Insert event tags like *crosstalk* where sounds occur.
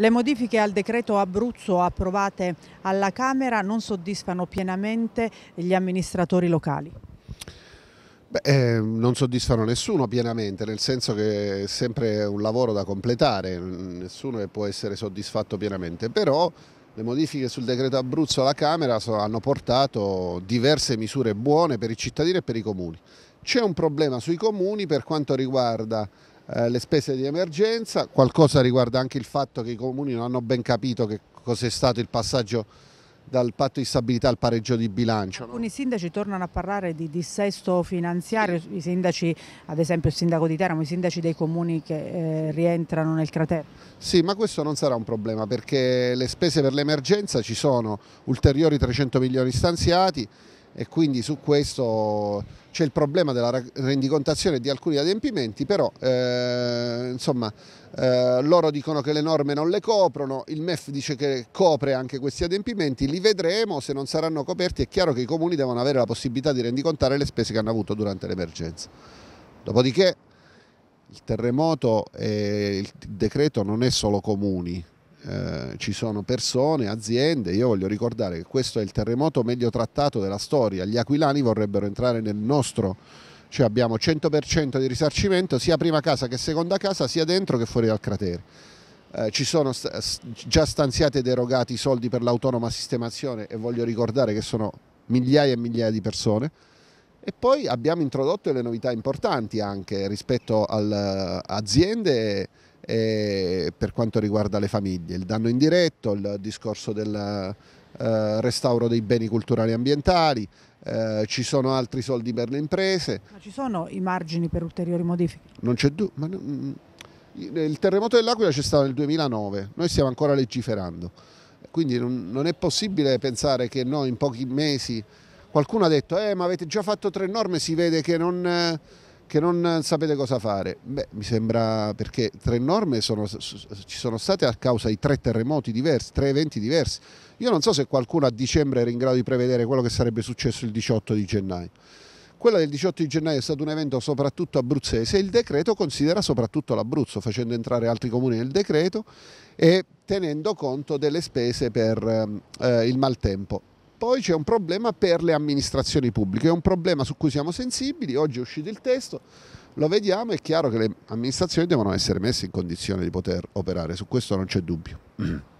Le modifiche al decreto Abruzzo approvate alla Camera non soddisfano pienamente gli amministratori locali. Beh, eh, non soddisfano nessuno pienamente, nel senso che è sempre un lavoro da completare, nessuno può essere soddisfatto pienamente, però le modifiche sul decreto Abruzzo alla Camera hanno portato diverse misure buone per i cittadini e per i comuni. C'è un problema sui comuni per quanto riguarda eh, le spese di emergenza, qualcosa riguarda anche il fatto che i comuni non hanno ben capito che cos'è stato il passaggio dal patto di stabilità al pareggio di bilancio. Alcuni no? sindaci tornano a parlare di dissesto finanziario, i sindaci, ad esempio il sindaco di Teramo, i sindaci dei comuni che eh, rientrano nel cratere. Sì, ma questo non sarà un problema perché le spese per l'emergenza ci sono ulteriori 300 milioni stanziati e quindi su questo c'è il problema della rendicontazione di alcuni adempimenti, però eh, insomma eh, loro dicono che le norme non le coprono, il MEF dice che copre anche questi adempimenti, li vedremo se non saranno coperti, è chiaro che i comuni devono avere la possibilità di rendicontare le spese che hanno avuto durante l'emergenza. Dopodiché il terremoto e il decreto non è solo comuni, eh, ci sono persone, aziende, io voglio ricordare che questo è il terremoto meglio trattato della storia, gli aquilani vorrebbero entrare nel nostro, cioè abbiamo 100% di risarcimento sia prima casa che seconda casa, sia dentro che fuori dal cratere. Eh, ci sono st già stanziati e derogati i soldi per l'autonoma sistemazione e voglio ricordare che sono migliaia e migliaia di persone. E poi abbiamo introdotto le novità importanti anche rispetto alle eh, aziende eh, per quanto riguarda le famiglie, il danno indiretto, il discorso del eh, restauro dei beni culturali e ambientali, eh, ci sono altri soldi per le imprese. Ma ci sono i margini per ulteriori modifiche? Non c'è dubbio. Mm, il terremoto dell'Aquila c'è stato nel 2009, noi stiamo ancora legiferando, quindi non è possibile pensare che noi in pochi mesi, qualcuno ha detto eh, ma avete già fatto tre norme, si vede che non che non sapete cosa fare. Beh, mi sembra perché tre norme sono, ci sono state a causa di tre terremoti diversi, tre eventi diversi. Io non so se qualcuno a dicembre era in grado di prevedere quello che sarebbe successo il 18 di gennaio. Quella del 18 di gennaio è stato un evento soprattutto abruzzese e il decreto considera soprattutto l'Abruzzo, facendo entrare altri comuni nel decreto e tenendo conto delle spese per ehm, eh, il maltempo. Poi c'è un problema per le amministrazioni pubbliche, è un problema su cui siamo sensibili, oggi è uscito il testo, lo vediamo, è chiaro che le amministrazioni devono essere messe in condizione di poter operare, su questo non c'è dubbio. *clears throat*